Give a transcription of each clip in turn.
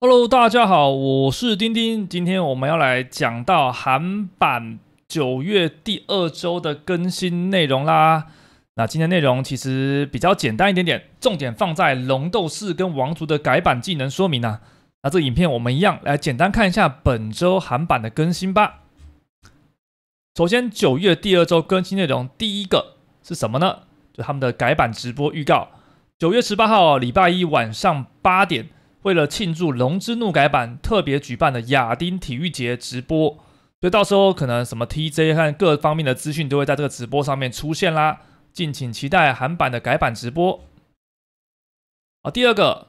Hello，大家好，我是丁丁。今天我们要来讲到韩版九月第二周的更新内容啦。那今天内容其实比较简单一点点，重点放在龙斗士跟王族的改版技能说明啊。那这影片我们一样来简单看一下本周韩版的更新吧。首先，九月第二周更新内容第一个是什么呢？就他们的改版直播预告，九月十八号礼拜一晚上八点。为了庆祝《龙之怒》改版，特别举办的亚丁体育节直播，所以到时候可能什么 TJ 和各方面的资讯都会在这个直播上面出现啦，敬请期待韩版的改版直播。啊，第二个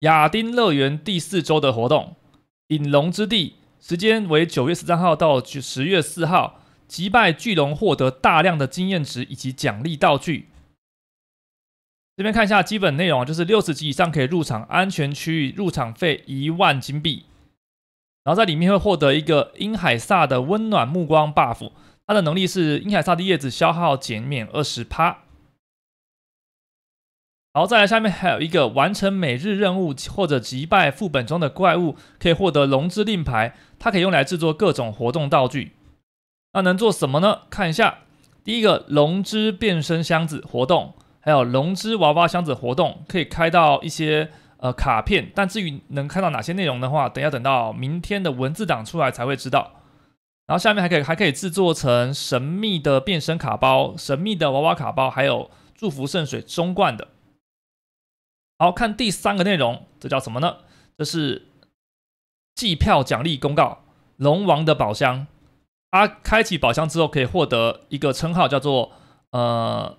亚丁乐园第四周的活动“引龙之地”，时间为九月十三号到十月四号，击败巨龙获得大量的经验值以及奖励道具。这边看一下基本内容就是六十级以上可以入场安全区域，入场费一万金币，然后在里面会获得一个英海萨的温暖目光 buff，它的能力是英海萨的叶子消耗减免二十趴。然后再来下面还有一个完成每日任务或者击败副本中的怪物，可以获得龙之令牌，它可以用来制作各种活动道具。那能做什么呢？看一下第一个龙之变身箱子活动。还有龙之娃娃箱子活动，可以开到一些呃卡片，但至于能看到哪些内容的话，等要等到明天的文字档出来才会知道。然后下面还可以还可以制作成神秘的变身卡包、神秘的娃娃卡包，还有祝福圣水中冠的。好看第三个内容，这叫什么呢？这是计票奖励公告，龙王的宝箱。它开启宝箱之后可以获得一个称号，叫做呃。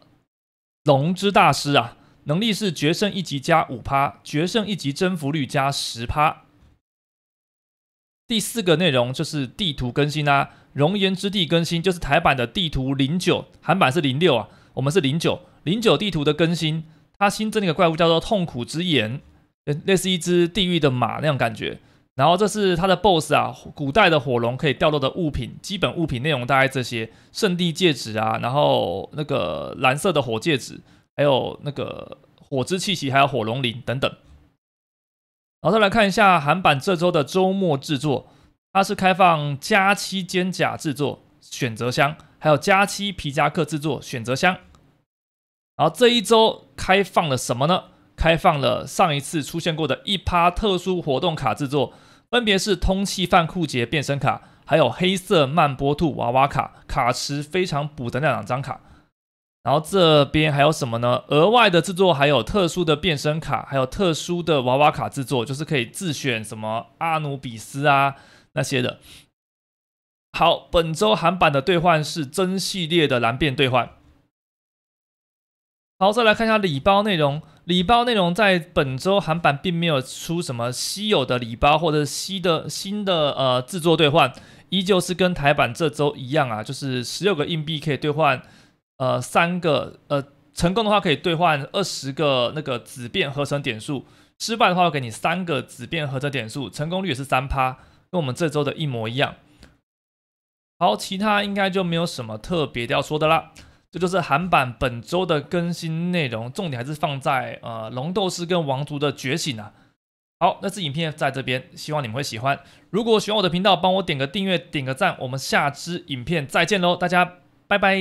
龙之大师啊，能力是决胜一级加五趴，决胜一级增幅率加十趴。第四个内容就是地图更新啦，熔岩之地更新就是台版的地图零九，韩版是零六啊，我们是零九零九地图的更新，它新增了一个怪物叫做痛苦之眼，类似一只地狱的马那样感觉。然后这是它的 BOSS 啊，古代的火龙可以掉落的物品，基本物品内容大概这些：圣地戒指啊，然后那个蓝色的火戒指，还有那个火之气息，还有火龙鳞等等。然后再来看一下韩版这周的周末制作，它是开放加七肩甲制作选择箱，还有加七皮夹克制作选择箱。然后这一周开放了什么呢？开放了上一次出现过的一趴特殊活动卡制作，分别是通气范酷杰变身卡，还有黑色曼波兔娃娃卡，卡池非常补的那两张卡。然后这边还有什么呢？额外的制作还有特殊的变身卡，还有特殊的娃娃卡制作，就是可以自选什么阿努比斯啊那些的。好，本周韩版的兑换是真系列的蓝变兑换。好，再来看一下礼包内容。礼包内容在本周韩版并没有出什么稀有的礼包或者稀的新的呃制作兑换，依旧是跟台版这周一样啊，就是十六个硬币可以兑换呃三个呃成功的话可以兑换二十个那个紫变合成点数，失败的话会给你三个紫变合成点数，成功率也是三趴，跟我们这周的一模一样。好，其他应该就没有什么特别要说的啦。这就是韩版本周的更新内容，重点还是放在呃龙斗士跟王族的觉醒啊。好，那这影片在这边，希望你们会喜欢。如果喜欢我的频道，帮我点个订阅，点个赞。我们下支影片再见喽，大家拜拜。